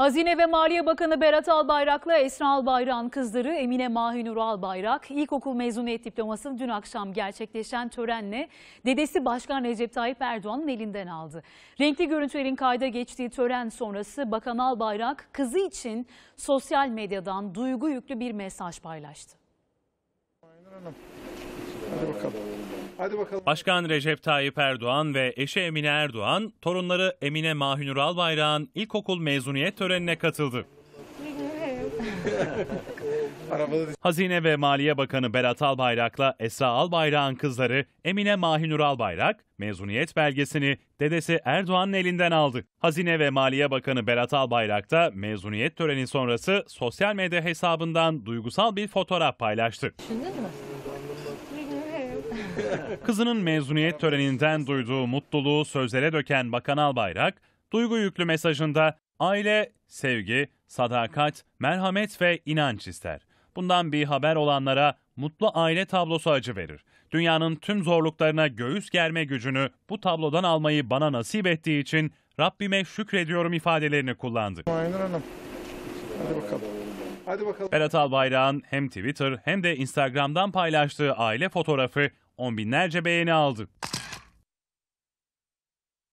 Hazine ve Maliye Bakanı Berat Albayrak'la Esra Albayrak'ın kızları Emine Mahinur Albayrak, ilkokul mezuniyet diplomasını dün akşam gerçekleşen törenle dedesi Başkan Recep Tayyip Erdoğan'ın elinden aldı. Renkli görüntülerin kayda geçtiği tören sonrası Bakan Albayrak kızı için sosyal medyadan duygu yüklü bir mesaj paylaştı. Mahinur Hanım, hadi bakalım. Hadi bakalım. Başkan Recep Tayyip Erdoğan ve eşi Emine Erdoğan, torunları Emine Mahinur Albayrak'ın ilkokul mezuniyet törenine katıldı. Hazine ve Maliye Bakanı Berat Albayrak'la Esra Albayrak'ın kızları Emine Mahinur Albayrak mezuniyet belgesini dedesi Erdoğan'ın elinden aldı. Hazine ve Maliye Bakanı Berat Albayrak da mezuniyet töreni sonrası sosyal medya hesabından duygusal bir fotoğraf paylaştı. Düşündün mü? Kızının mezuniyet töreninden duyduğu mutluluğu sözlere döken Bakan Albayrak, duygu yüklü mesajında aile, sevgi, sadakat, merhamet ve inanç ister. Bundan bir haber olanlara mutlu aile tablosu acı verir. Dünyanın tüm zorluklarına göğüs germe gücünü bu tablodan almayı bana nasip ettiği için Rabbime şükrediyorum ifadelerini kullandı. Aynur Hanım. Hadi bakalım. Hadi bakalım. Berat Albayrak'ın hem Twitter hem de Instagram'dan paylaştığı aile fotoğrafı on binlerce beğeni aldı.